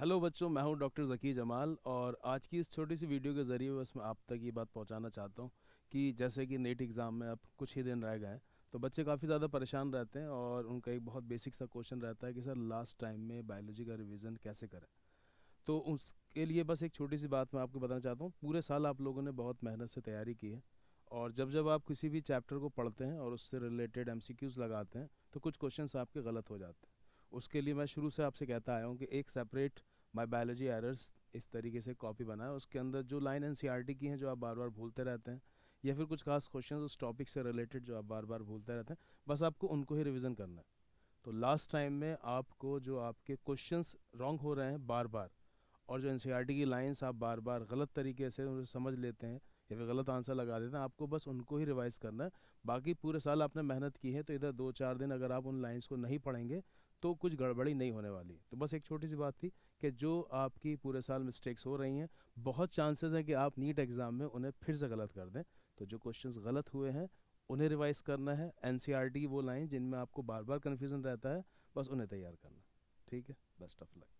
hello बच्चों मैं हूं डॉक्टर जकी जमाल और आज की इस छोटी सी वीडियो के ज़रिए बस मैं आप तक ये बात पहुंचाना चाहता हूं कि जैसे कि नेट एग्ज़ाम में अब कुछ ही दिन रह गए हैं तो बच्चे काफ़ी ज़्यादा परेशान रहते हैं और उनका एक बहुत बेसिक सा क्वेश्चन रहता है कि सर लास्ट टाइम में बायोलॉजी का रिविज़न कैसे करें तो उसके लिए बस एक छोटी सी बात मैं आपको बताना चाहता हूँ पूरे साल आप लोगों ने बहुत मेहनत से तैयारी की है और जब जब आप किसी भी चैप्टर को पढ़ते हैं और उससे रिलेटेड एम लगाते हैं तो कुछ क्वेश्चन आपके गलत हो जाते हैं उसके लिए मैं शुरू से आपसे कहता आया हूँ कि एक सेपरेट माई बायोलॉजी एरर्स इस तरीके से कॉपी बनाए उसके अंदर जो लाइन एन e की हैं जो आप बार बार भूलते रहते हैं या फिर कुछ खास क्वेश्चन उस टॉपिक से रिलेटेड जो आप बार बार भूलते रहते हैं बस आपको उनको ही रिविज़न करना है तो लास्ट टाइम में आपको जो आपके क्वेश्चंस रॉन्ग हो रहे हैं बार बार और जो एन e की लाइन्स आप बार बार गलत तरीके से उनसे समझ लेते हैं या फिर गलत आंसर लगा देते हैं आपको बस उनको ही रिवाइज़ करना है बाकी पूरे साल आपने मेहनत की है तो इधर दो चार दिन अगर आप उन लाइन्स को नहीं पढ़ेंगे तो कुछ गड़बड़ी नहीं होने वाली तो बस एक छोटी सी बात थी कि जो आपकी पूरे साल मिस्टेक्स हो रही हैं बहुत चांसेस हैं कि आप नीट एग्ज़ाम में उन्हें फिर से गलत कर दें तो जो क्वेश्चंस गलत हुए हैं उन्हें रिवाइज करना है एन e वो लाइन जिनमें आपको बार बार कन्फ्यूज़न रहता है बस उन्हें तैयार करना ठीक है बेस्ट ऑफ लक